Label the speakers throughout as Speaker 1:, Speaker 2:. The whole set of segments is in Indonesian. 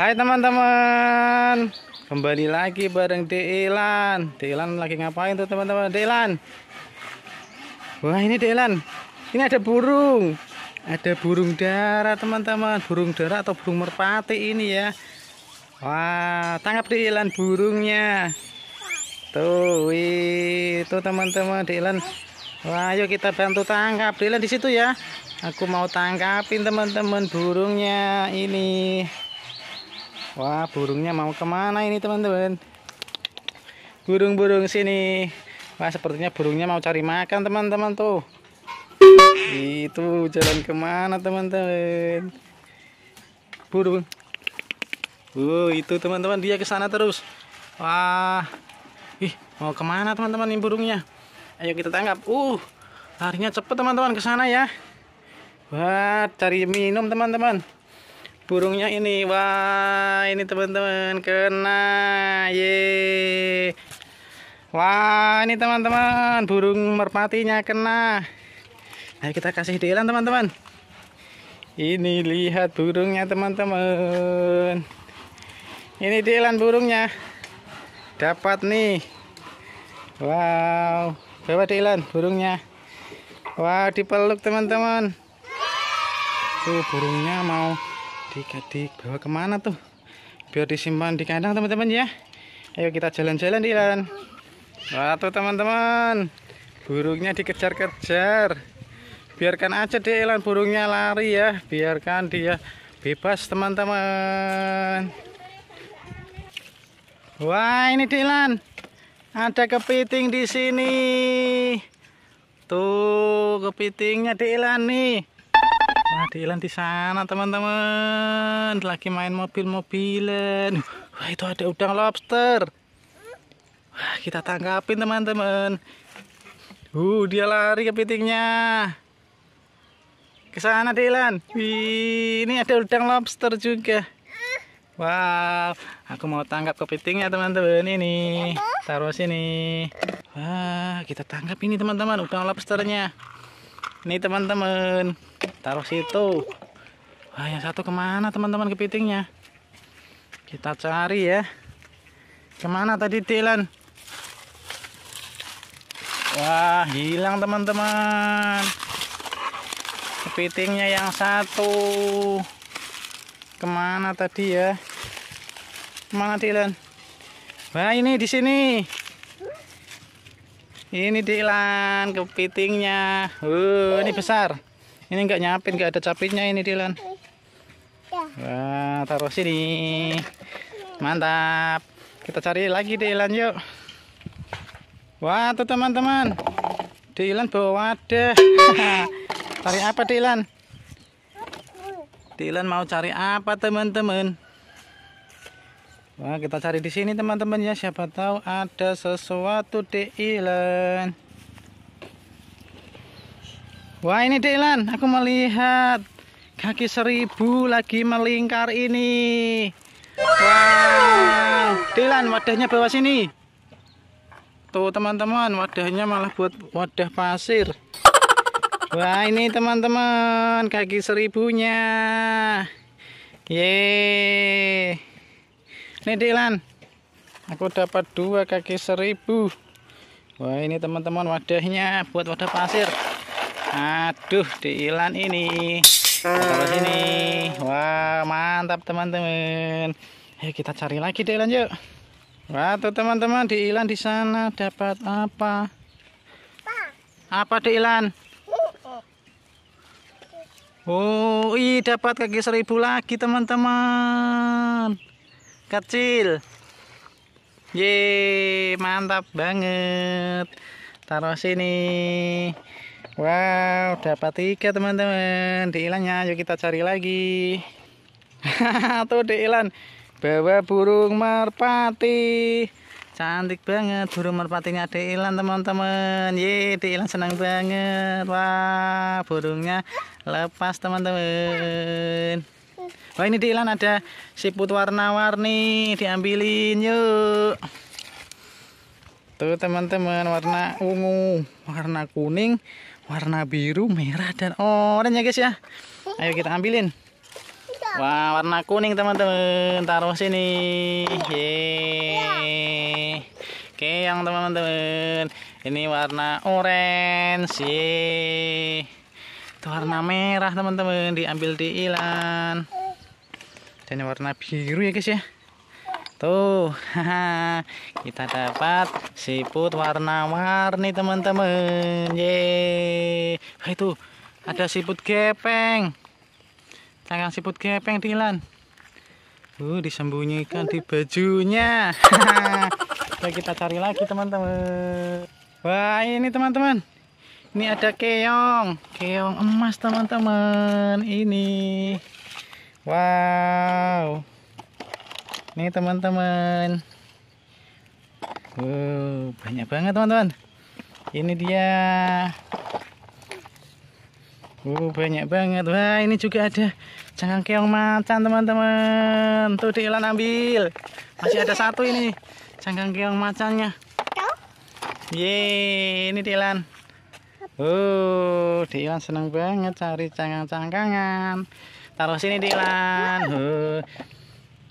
Speaker 1: Hai teman-teman Kembali lagi bareng Deilan Deilan lagi ngapain tuh teman-teman Deilan Wah ini Deilan Ini ada burung Ada burung darat teman-teman Burung darat atau burung merpati ini ya Wah Tangkap Deilan burungnya Tuh itu teman-teman Deilan Wah ayo kita bantu tangkap Deilan di situ ya Aku mau tangkapin teman-teman burungnya ini. Wah, burungnya mau kemana ini teman-teman? Burung-burung sini. Wah, sepertinya burungnya mau cari makan teman-teman tuh. Itu jalan kemana teman-teman? Burung. Wow, oh, itu teman-teman dia ke sana terus. Wah. Ih, mau kemana teman-teman ini burungnya? Ayo kita tangkap. Uh, larinya cepet teman-teman ke sana ya. Wah, cari minum teman-teman burungnya ini wah ini teman-teman kena ye wah ini teman-teman burung merpatinya kena ayo kita kasih dielan teman-teman ini lihat burungnya teman-teman ini dielan burungnya dapat nih wow bawa dielan burungnya Wah, dipeluk teman-teman tuh burungnya mau adik-adik bawa kemana tuh biar disimpan di kandang teman-teman ya ayo kita jalan-jalan Dilan wah tuh teman-teman burungnya dikejar-kejar biarkan aja deh Elan burungnya lari ya biarkan dia bebas teman-teman wah ini Dilan ada kepiting di sini tuh kepitingnya Dilan nih Nah, Dilan di sana, teman-teman. Lagi main mobil-mobilan. Wah, itu ada udang lobster. Wah, kita tangkapin, teman-teman. Uh, dia lari kepitingnya. Ke sana, Dilan. Wih, ini ada udang lobster juga. Wow, aku mau tangkap kepitingnya teman-teman ini. Taruh sini. Wah, kita tangkap ini teman-teman udang lobsternya. Ini teman-teman taruh situ Wah, yang satu kemana teman-teman kepitingnya kita cari ya kemana tadi Dylan Wah hilang teman-teman kepitingnya yang satu kemana tadi ya mana Dylan Wah ini di sini ini Dylan kepitingnya uh ini besar ini nggak nyapin, nggak ada capitnya ini Dilan. Ya. Wah, taruh sini. Mantap. Kita cari lagi Dilan yuk. Wah, tuh teman-teman. Dilan bawa wadah. cari apa Dilan? Dilan mau cari apa teman-teman? Wah, kita cari di sini teman-teman ya. Siapa tahu ada sesuatu Dilan. Wah ini Dylan, aku melihat kaki seribu lagi melingkar ini. Wow, Dylan wadahnya bawah sini. Tuh teman-teman, wadahnya malah buat wadah pasir. Wah ini teman-teman kaki seribunya. Ye, ini Dylan, aku dapat dua kaki seribu. Wah ini teman-teman wadahnya buat wadah pasir aduh diilan ini taruh sini wah mantap teman-teman Ayo kita cari lagi deh lanjut. Wah tuh teman-teman di Ilan di sana dapat apa? Apa di Ilan? Oh, i dapat kaki seribu lagi teman-teman. Kecil. Ye, mantap banget. Taruh sini. Wow, dapat tiga teman-teman. Deilannya, yuk kita cari lagi. Tuh Ilan bawa burung merpati. Cantik banget burung merpatinya Ilan teman-teman. Ye, Ilan senang banget. Wah, burungnya lepas teman-teman. Wah, oh, ini Ilan ada siput warna-warni. Diambilin yuk. Tuh gitu, teman-teman warna ungu, warna kuning, warna biru, merah dan orange ya guys ya. Ayo kita ambilin. Wah, warna kuning teman-teman. Taruh sini. ye Oke, yang teman-teman. Ini warna orange. sih Itu warna merah teman-teman, diambil di ilan. Dan warna biru ya guys ya. Tuh, haha, kita dapat siput warna-warni teman-teman. Ye. itu ada siput gepeng. Tangan siput gepeng Dilan. Uh, disembunyikan di bajunya. Hahaha. kita cari lagi teman-teman. Wah, ini teman-teman. Ini ada keong, keong emas teman-teman. Ini. Wow. Nih teman-teman. uh banyak banget teman-teman. Ini dia. uh banyak banget. Wah, ini juga ada jangan keong macan teman-teman. Tuh Dilan ambil. Masih ada satu ini. Jangan keong macannya. Ye, ini Dilan. Oh, Dilan senang banget cari cangkang-cangkangan. Taruh sini Dilan. Oh.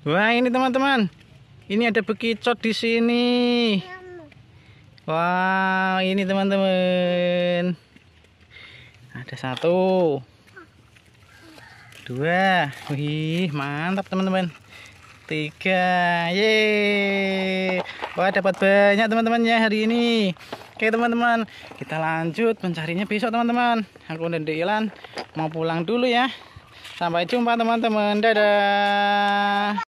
Speaker 1: Wah, ini teman-teman. Ini ada bekicot di sini. Wow, ini teman-teman. Ada satu. Dua. Wih, mantap teman-teman. Tiga. Ye. Wah, dapat banyak teman-teman ya hari ini. Oke teman-teman, kita lanjut mencarinya besok teman-teman. Aku dan Deilan mau pulang dulu ya. Sampai jumpa teman-teman. Dadah.